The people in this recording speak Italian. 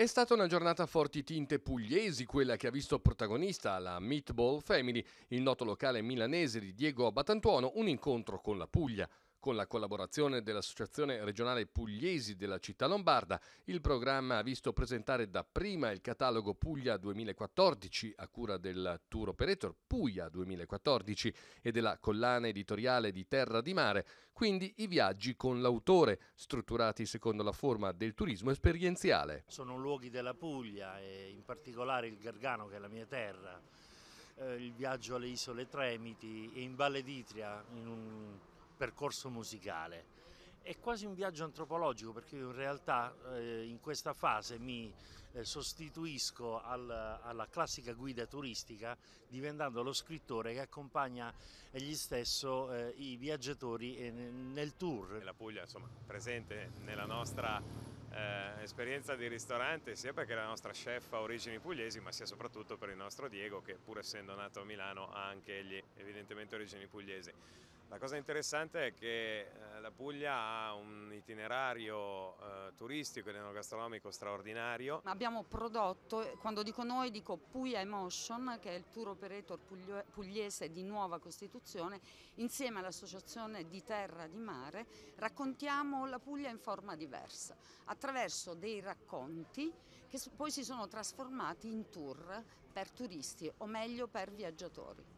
È stata una giornata a forti tinte pugliesi quella che ha visto protagonista la Meatball Family, il noto locale milanese di Diego Abatantuono, un incontro con la Puglia. Con la collaborazione dell'Associazione regionale pugliesi della città lombarda, il programma ha visto presentare dapprima il catalogo Puglia 2014 a cura del tour operator Puglia 2014 e della collana editoriale di Terra di Mare, quindi i viaggi con l'autore, strutturati secondo la forma del turismo esperienziale. Sono luoghi della Puglia e in particolare il Gargano che è la mia terra, eh, il viaggio alle isole Tremiti e in Valle d'Itria in un percorso musicale. È quasi un viaggio antropologico perché io in realtà eh, in questa fase mi eh, sostituisco al, alla classica guida turistica diventando lo scrittore che accompagna egli stesso eh, i viaggiatori eh, nel tour. La Puglia insomma presente nella nostra eh, esperienza di ristorante sia perché la nostra chef ha origini pugliesi ma sia soprattutto per il nostro Diego che pur essendo nato a Milano ha anche egli evidentemente origini pugliesi. La cosa interessante è che eh, la Puglia ha un itinerario eh, turistico ed enogastronomico straordinario. Abbiamo prodotto, eh, quando dico noi dico Puglia Emotion, che è il tour operator pugliese di nuova costituzione, insieme all'associazione di terra di mare, raccontiamo la Puglia in forma diversa, attraverso dei racconti che poi si sono trasformati in tour per turisti o meglio per viaggiatori.